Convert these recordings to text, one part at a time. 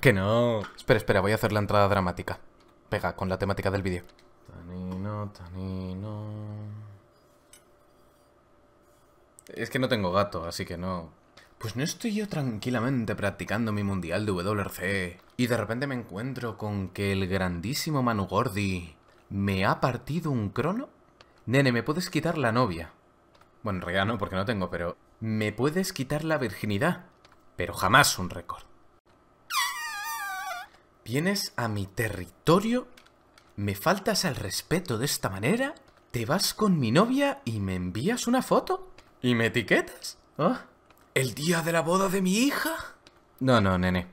Que no. Espera, espera, voy a hacer la entrada dramática. Pega, con la temática del vídeo. Tanino, tanino... Es que no tengo gato, así que no... Pues no estoy yo tranquilamente practicando mi mundial de WRC y de repente me encuentro con que el grandísimo Manu Gordi me ha partido un crono. Nene, ¿me puedes quitar la novia? Bueno, en realidad no, porque no tengo, pero... ¿Me puedes quitar la virginidad? Pero jamás un récord. Vienes a mi territorio, me faltas al respeto de esta manera, te vas con mi novia y me envías una foto y me etiquetas. ¿Ah? ¿El día de la boda de mi hija? No, no, nene.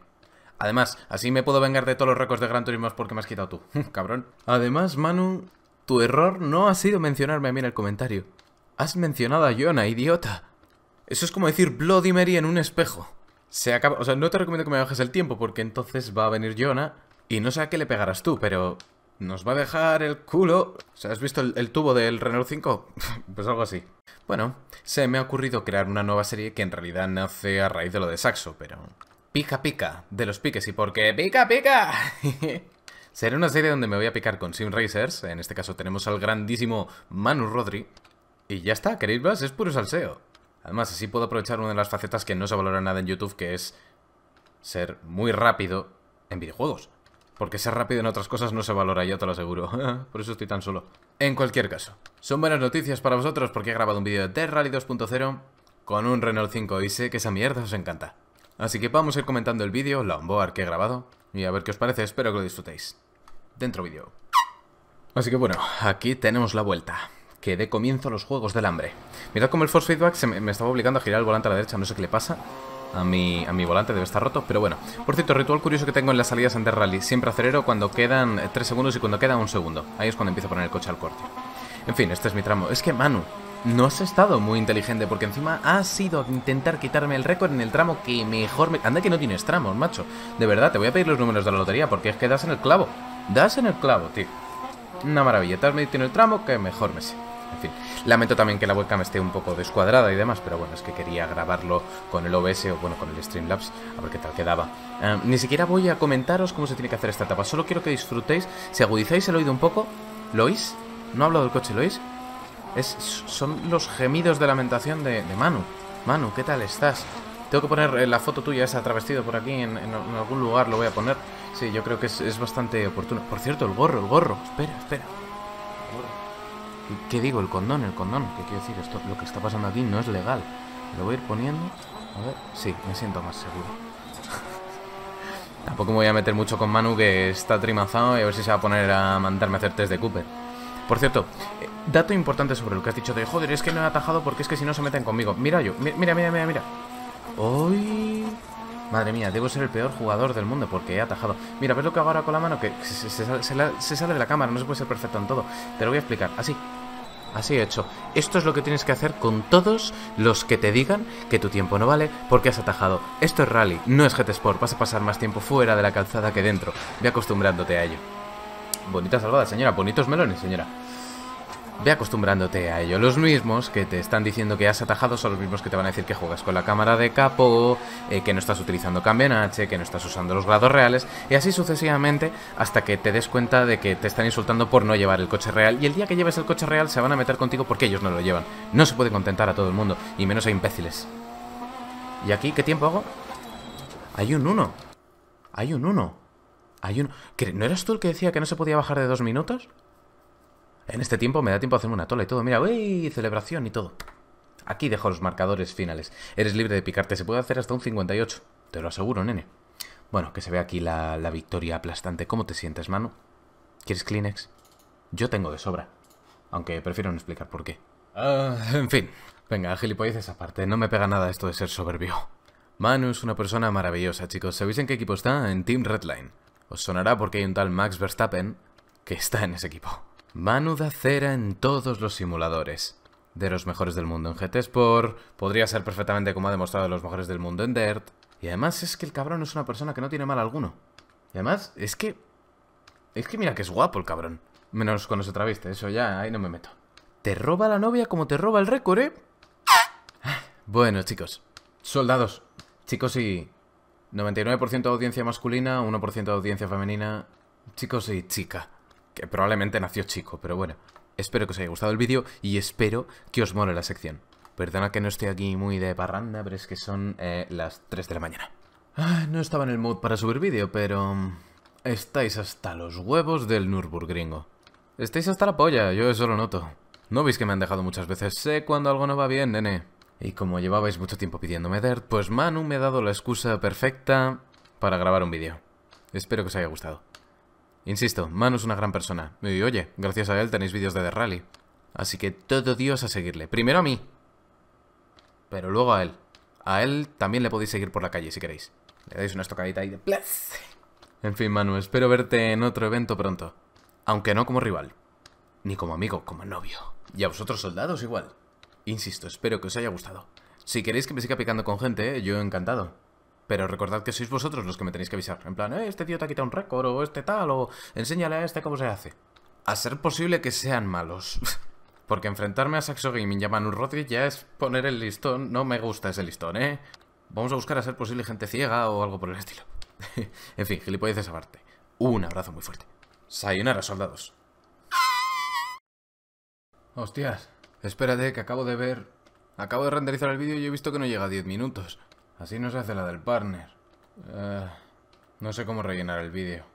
Además, así me puedo vengar de todos los récords de Gran Turismo porque me has quitado tú, cabrón. Además, Manu, tu error no ha sido mencionarme a mí en el comentario. Has mencionado a Yona, idiota. Eso es como decir Bloody Mary en un espejo se acaba... O sea, no te recomiendo que me bajes el tiempo porque entonces va a venir Jonah y no sé a qué le pegarás tú, pero nos va a dejar el culo... O sea, ¿has visto el, tubo del Renault 5? pues algo así. Bueno, se me ha ocurrido crear una nueva serie que en realidad nace a raíz de lo de Saxo, pero... Pica pica, de los piques y porque pica pica. Será una serie donde me voy a picar con Sim Racers, en este caso tenemos al grandísimo Manu Rodri. Y ya está, queréis más, es puro salseo. Además, así puedo aprovechar una de las facetas que no se valora nada en YouTube, que es ser muy rápido en videojuegos. Porque ser rápido en otras cosas no se valora, yo te lo aseguro. Por eso estoy tan solo. En cualquier caso, son buenas noticias para vosotros porque he grabado un vídeo de Rally 2.0 con un Renault 5 y sé que esa mierda os encanta. Así que vamos a ir comentando el vídeo, la onboard que he grabado, y a ver qué os parece, espero que lo disfrutéis. Dentro vídeo. Así que bueno, aquí tenemos la vuelta que dé comienzo a los Juegos del Hambre. Mirad como el force feedback se me, estaba obligando a girar el volante a la derecha, no sé qué le pasa. A mi, a mi volante debe estar roto, pero bueno. Por cierto, ritual curioso que tengo en las salidas en The Rally. Siempre acelero cuando quedan 3 segundos y cuando queda un segundo. Ahí es cuando empiezo a poner el coche al corte. En fin, este es mi tramo. Es que Manu, no has estado muy inteligente porque encima has ido a intentar quitarme el récord en el tramo que mejor me... Anda que no tienes tramos, macho. De verdad, te voy a pedir los números de la lotería porque es que das en el clavo. Das en el clavo, tío. Una maravilla. Te has metido en el tramo que mejor me sé. En fin, lamento también que la webcam esté un poco descuadrada y demás, pero bueno, es que quería grabarlo con el OBS o bueno, con el Streamlabs, a ver qué tal quedaba. Em, ni siquiera voy a comentaros cómo se tiene que hacer esta etapa, solo quiero que disfrutéis. Si agudizáis el oído un poco, ¿lo oís? No hablo del coche, ¿lo Es, son los gemidos de lamentación de, Manu. Manu, ¿qué tal estás? Tengo que poner eh, la foto tuya esa travestido por aquí en, algún lugar, lo voy a poner. Sí, yo creo que es, es, bastante oportuno. Por cierto, el gorro, el gorro. Espera, espera. ¿Qué digo? El condón, el condón. ¿Qué quiero decir? Esto, lo que está pasando aquí no es legal. Lo voy a ir poniendo. A ver. Sí, me siento más seguro. Tampoco me voy a meter mucho con Manu, que está trimazado, y a ver si se va a poner a mandarme a hacer test de Cooper. Por cierto, eh, dato importante sobre lo que has dicho de joder, es que no he atajado porque es que si no se meten conmigo. Mira yo, mira, mira, mira, mira. ¡Uy! Madre mía, debo ser el peor jugador del mundo porque he atajado. Mira, ¿ves lo que hago ahora con la mano? Que se, sale, de la cámara, no se puede ser perfecto en todo. Te lo voy a explicar, así. Así he hecho. Esto es lo que tienes que hacer con todos los que te digan que tu tiempo no vale porque has atajado. Esto es rally, no es GT Sport. Vas a pasar más tiempo fuera de la calzada que dentro. Ve acostumbrándote a ello. Bonita salvada, señora. Bonitos melones, señora. Ve acostumbrándote a ello. Los mismos que te están diciendo que has atajado son los mismos que te van a decir que juegas con la cámara de capo, eh, que no estás utilizando cambio H, que no estás usando los grados reales, y así sucesivamente hasta que te des cuenta de que te están insultando por no llevar el coche real. Y el día que lleves el coche real se van a meter contigo porque ellos no lo llevan. No se puede contentar a todo el mundo, y menos a imbéciles. ¿Y aquí qué tiempo hago? Hay un uno, Hay un uno, Hay un... ¿No eras tú el que decía que no se podía bajar de dos minutos? En este tiempo me da tiempo a hacerme una tola y todo. Mira, uy, celebración y todo. Aquí dejo los marcadores finales. Eres libre de picarte. Se puede hacer hasta un 58. Te lo aseguro, nene. Bueno, que se ve aquí la, victoria aplastante. ¿Cómo te sientes, mano? ¿Quieres Kleenex? Yo tengo de sobra. Aunque prefiero no explicar por qué. Ah, en fin. Venga, gilipollas esa parte. No me pega nada esto de ser soberbio. Manu es una persona maravillosa, chicos. ¿Sabéis en qué equipo está? En Team Redline. Os sonará porque hay un tal Max Verstappen que está en ese equipo. Manuda cera en todos los simuladores. De los mejores del mundo en GT Sport, podría ser perfectamente como ha demostrado los mejores del mundo en Dirt. Y además es que el cabrón es una persona que no tiene mal alguno. Y además es que... Es que mira que es guapo el cabrón. Menos cuando se traviste, eso ya, ahí no me meto. Te roba la novia como te roba el récord, ¿eh? Bueno, chicos. Soldados. Chicos y... 99% de audiencia masculina, 1% de audiencia femenina. Chicos y chica que probablemente nació chico, pero bueno. Espero que os haya gustado el vídeo y espero que os mole la sección. Perdona que no esté aquí muy de parranda, pero es que son eh, las 3 de la mañana. Ah, no estaba en el mood para subir vídeo, pero... Mm, estáis hasta los huevos del Nürburgringo. Estáis hasta la polla, yo eso lo noto. No veis que me han dejado muchas veces, sé cuando algo no va bien, nene. Y como llevabais mucho tiempo pidiéndome dirt, pues Manu me ha dado la excusa perfecta para grabar un vídeo. Espero que os haya gustado. Insisto, Manu es una gran persona. Y oye, gracias a él tenéis vídeos de The Rally. Así que todo Dios a seguirle. Primero a mí. Pero luego a él. A él también le podéis seguir por la calle si queréis. Le dais una estocadita ahí de placer. En fin, Manu, espero verte en otro evento pronto. Aunque no como rival. Ni como amigo, como novio. Y a vosotros soldados igual. Insisto, espero que os haya gustado. Si queréis que me siga picando con gente, eh, yo encantado. Pero recordad que sois vosotros los que me tenéis que avisar. En plan, eh, este tío te ha quitado un récord, o este tal, o enséñale a este cómo se hace. A ser posible que sean malos. Porque enfrentarme a Saxo Gaming y a Manu Rodri ya es poner el listón. No me gusta ese listón, ¿eh? Vamos a buscar a ser posible gente ciega o algo por el estilo. en fin, gilipolleces aparte. Un abrazo muy fuerte. Sayonara, soldados. Hostias. Espérate, que acabo de ver... Acabo de renderizar el vídeo y he visto que no llega a 10 minutos. Así no se hace la del partner. Eh, no sé cómo rellenar el vídeo.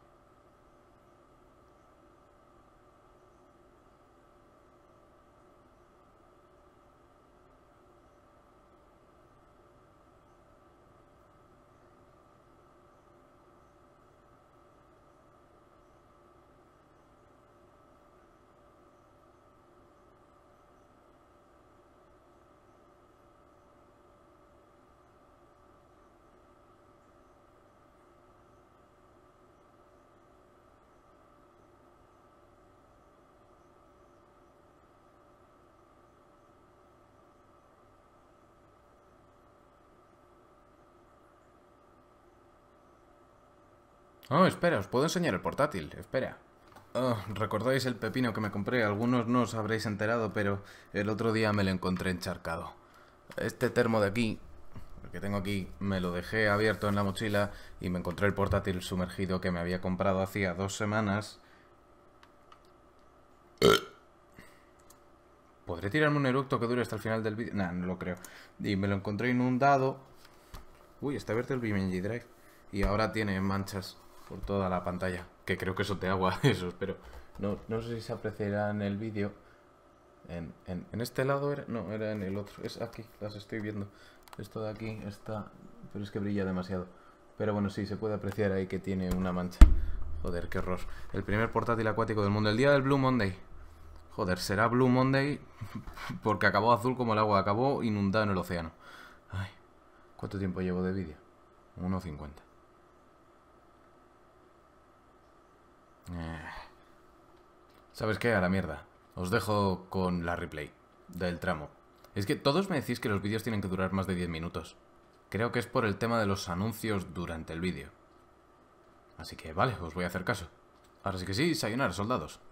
Oh, espera, os puedo enseñar el portátil. Espera. Oh, ¿Recordáis el pepino que me compré? Algunos no os habréis enterado, pero el otro día me lo encontré encharcado. Este termo de aquí, el que tengo aquí, me lo dejé abierto en la mochila y me encontré el portátil sumergido que me había comprado hacía dos semanas. ¿Podré tirarme un eructo que dure hasta el final del vídeo? Nah, no lo creo. Y me lo encontré inundado. Uy, está abierto el BMG Drive. Y ahora tiene manchas por toda la pantalla. Que creo que eso te agua, eso pero No, no sé si se apreciará en el vídeo. En, en, este lado era... No, era en el otro. Es aquí, las estoy viendo. Esto de aquí está... Pero es que brilla demasiado. Pero bueno, sí, se puede apreciar ahí que tiene una mancha. Joder, qué horror. El primer portátil acuático del mundo. El día del Blue Monday. Joder, será Blue Monday porque acabó azul como el agua. Acabó inundado en el océano. Ay, ¿cuánto tiempo llevo de vídeo? 1.50. Eh. ¿Sabes qué? A la mierda. Os dejo con la replay del tramo. Es que todos me decís que los vídeos tienen que durar más de 10 minutos. Creo que es por el tema de los anuncios durante el vídeo. Así que vale, os voy a hacer caso. Ahora sí que sí, sayonara, soldados.